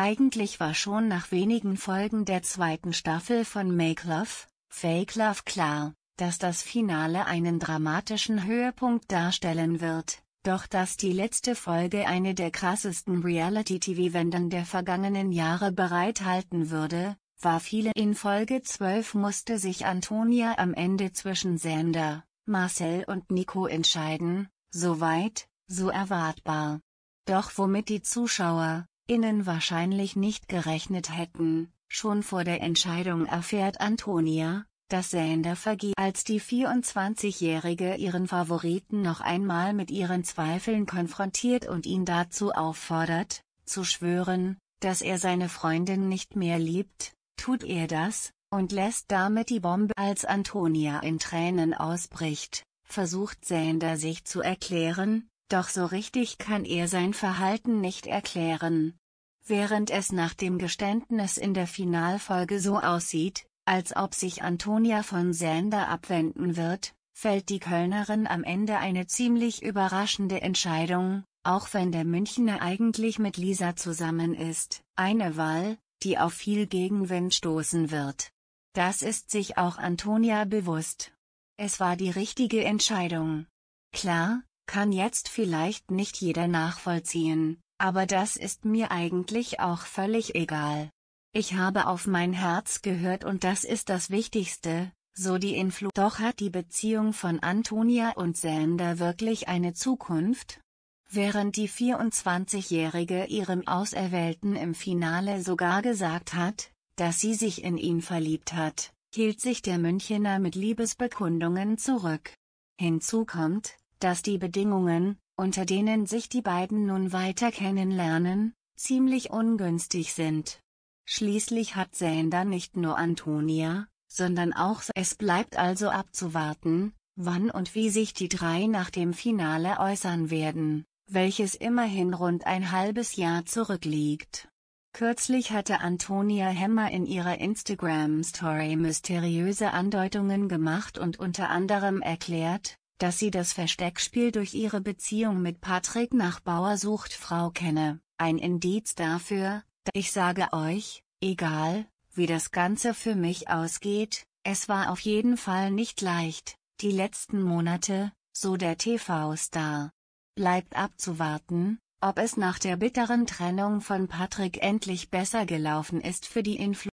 Eigentlich war schon nach wenigen Folgen der zweiten Staffel von Make Love, Fake Love klar, dass das Finale einen dramatischen Höhepunkt darstellen wird, doch dass die letzte Folge eine der krassesten Reality-TV-Wenden der vergangenen Jahre bereithalten würde, war viele. In Folge 12 musste sich Antonia am Ende zwischen Sander, Marcel und Nico entscheiden, soweit, so erwartbar. Doch womit die Zuschauer, Innen wahrscheinlich nicht gerechnet hätten. Schon vor der Entscheidung erfährt Antonia, dass Sander vergeht, als die 24-Jährige ihren Favoriten noch einmal mit ihren Zweifeln konfrontiert und ihn dazu auffordert, zu schwören, dass er seine Freundin nicht mehr liebt, tut er das, und lässt damit die Bombe. Als Antonia in Tränen ausbricht, versucht Sander sich zu erklären, doch so richtig kann er sein Verhalten nicht erklären. Während es nach dem Geständnis in der Finalfolge so aussieht, als ob sich Antonia von Sander abwenden wird, fällt die Kölnerin am Ende eine ziemlich überraschende Entscheidung, auch wenn der Münchner eigentlich mit Lisa zusammen ist, eine Wahl, die auf viel Gegenwind stoßen wird. Das ist sich auch Antonia bewusst. Es war die richtige Entscheidung. Klar, kann jetzt vielleicht nicht jeder nachvollziehen, aber das ist mir eigentlich auch völlig egal. Ich habe auf mein Herz gehört und das ist das Wichtigste, so die Influ. Doch hat die Beziehung von Antonia und Sander wirklich eine Zukunft? Während die 24-Jährige ihrem Auserwählten im Finale sogar gesagt hat, dass sie sich in ihn verliebt hat, hielt sich der Münchener mit Liebesbekundungen zurück. Hinzu kommt, dass die Bedingungen, unter denen sich die beiden nun weiter kennenlernen, ziemlich ungünstig sind. Schließlich hat Sander nicht nur Antonia, sondern auch es bleibt also abzuwarten, wann und wie sich die drei nach dem Finale äußern werden, welches immerhin rund ein halbes Jahr zurückliegt. Kürzlich hatte Antonia Hemmer in ihrer Instagram-Story mysteriöse Andeutungen gemacht und unter anderem erklärt, dass sie das Versteckspiel durch ihre Beziehung mit Patrick nach Bauer sucht Frau kenne, ein Indiz dafür, ich sage euch, egal, wie das Ganze für mich ausgeht, es war auf jeden Fall nicht leicht, die letzten Monate, so der TV-Star. Bleibt abzuwarten, ob es nach der bitteren Trennung von Patrick endlich besser gelaufen ist für die Influencer.